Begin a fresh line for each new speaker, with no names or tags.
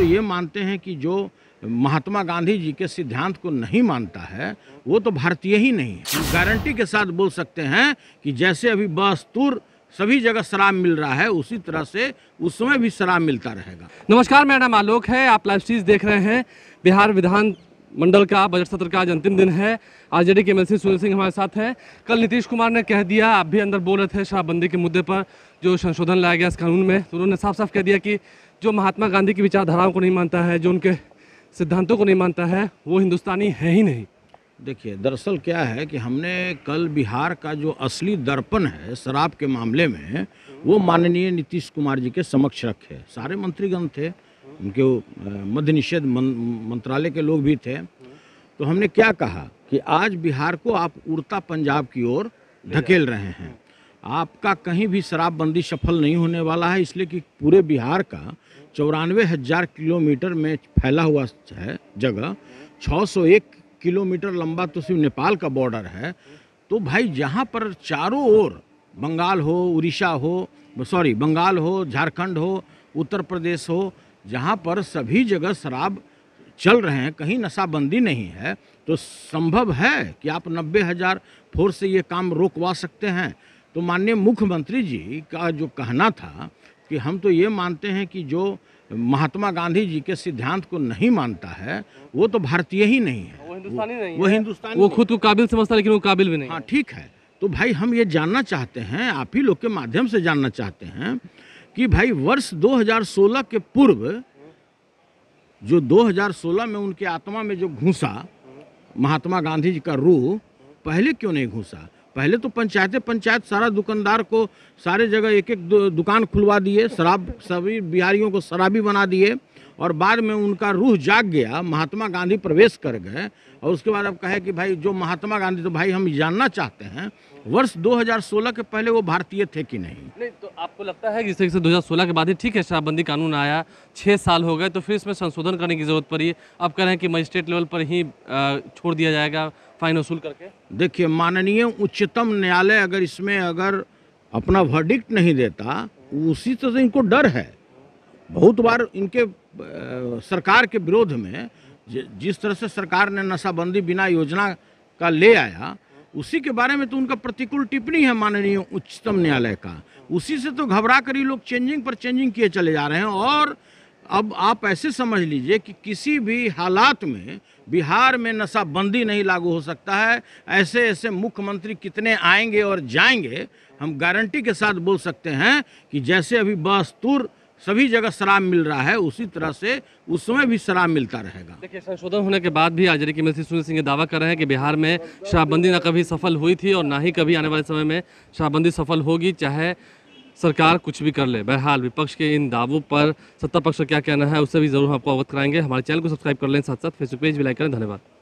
तो ये मानते हैं कि जो महात्मा गांधी जी के सिद्धांत को नहीं मानता है वो तो भारतीय ही नहीं है हम गारंटी के साथ बोल सकते हैं कि जैसे अभी बस्तूर सभी जगह शराब मिल रहा है उसी तरह से उस समय भी शराब मिलता रहेगा नमस्कार मेरा नाम आलोक है आप लाइव सीरीज देख रहे हैं बिहार विधान मंडल का बजट सत्र का आज
अंतिम दिन है आरजेडी के एमएलसी सुनील सिंह हमारे साथ हैं कल नीतीश कुमार ने कह दिया आप भी अंदर बोल रहे थे शराबबंदी के मुद्दे पर जो संशोधन लाया गया इस कानून में तो उन्होंने साफ साफ कह दिया कि जो महात्मा गांधी की विचारधाराओं को नहीं मानता है जो उनके सिद्धांतों को नहीं मानता है वो हिंदुस्तानी है ही नहीं
देखिए दरअसल क्या है कि हमने कल बिहार का जो असली दर्पण है शराब के मामले में वो माननीय नीतीश कुमार जी के समक्ष रखे सारे मंत्रीगण थे उनके मध्य निषेध मंत्रालय के लोग भी थे तो हमने क्या कहा कि आज बिहार को आप उड़ता पंजाब की ओर धकेल रहे हैं आपका कहीं भी शराबबंदी सफल नहीं होने वाला है इसलिए कि पूरे बिहार का चौरानवे हज़ार किलोमीटर में फैला हुआ है जगह 601 किलोमीटर लंबा तो सिर्फ नेपाल का बॉर्डर है तो भाई जहां पर चारों ओर बंगाल हो उड़ीसा हो सॉरी बंगाल हो झारखंड हो उत्तर प्रदेश हो जहाँ पर सभी जगह शराब चल रहे हैं कहीं नशाबंदी नहीं है तो संभव है कि आप नब्बे हज़ार फोर से ये काम रोकवा सकते हैं तो माननीय मुख्यमंत्री जी का जो कहना था कि हम तो ये मानते हैं कि जो महात्मा गांधी जी के सिद्धांत को नहीं मानता है वो तो भारतीय ही नहीं है वो हिंदुस्तानी
नहीं वो वो खुद को
काबिल समझता लेकिन वो काबिल भी नहीं हाँ ठीक है तो भाई हम ये जानना चाहते हैं आप ही लोग के माध्यम से जानना चाहते हैं कि भाई वर्ष 2016 के पूर्व जो 2016 में उनके आत्मा में जो घुसा महात्मा गांधी जी का रूह पहले क्यों नहीं घुसा पहले तो पंचायतें पंचायत सारा दुकानदार को सारे जगह एक एक दुकान खुलवा दिए शराब सभी बिहारियों को शराबी बना दिए और बाद में उनका रूह जाग गया महात्मा गांधी प्रवेश कर गए और उसके बाद अब कहे कि भाई जो महात्मा गांधी तो भाई हम जानना चाहते हैं वर्ष 2016 के पहले वो भारतीय थे कि नहीं नहीं
तो आपको लगता है कि जैसे तरीके से 2016 के बाद ही ठीक है शराबबंदी कानून आया छः साल हो गए तो फिर इसमें संशोधन करने की ज़रूरत पड़ी अब कह रहे हैं कि मजिस्ट्रेट लेवल पर ही छोड़ दिया
जाएगा फाइन वसूल करके देखिए माननीय उच्चतम न्यायालय अगर इसमें अगर अपना वर्डिक्ट नहीं देता उसी तरह से तो इनको डर है बहुत बार इनके सरकार के विरोध में जिस तरह से सरकार ने नशाबंदी बिना योजना का ले आया उसी के बारे में तो उनका प्रतिकूल टिप्पणी है माननीय उच्चतम न्यायालय का उसी से तो घबरा कर ही लोग चेंजिंग पर चेंजिंग किए चले जा रहे हैं और अब आप ऐसे समझ लीजिए कि किसी भी हालात में बिहार में नशाबंदी नहीं लागू हो सकता है ऐसे ऐसे मुख्यमंत्री कितने आएंगे और जाएंगे हम गारंटी के साथ बोल सकते हैं कि जैसे अभी बस्तूर सभी जगह शराब मिल रहा है उसी तरह से उस समय भी शराब मिलता रहेगा
देखिए संशोधन होने के बाद भी आजरी की मंत्री सुनील सिंह ने दावा कर रहे हैं कि बिहार में शराबबंदी ना कभी सफल हुई थी और ना ही कभी आने वाले समय में शराबबंदी सफल होगी चाहे सरकार कुछ भी कर ले बहरहाल विपक्ष के इन दावों पर सत्ता पक्ष का क्या कहना है उससे भी जरूर आपको अवगत कराएंगे हमारे चैनल को सब्सक्राइब कर लें साथ साथ फेसबुक पेज भी लाइक करें धन्यवाद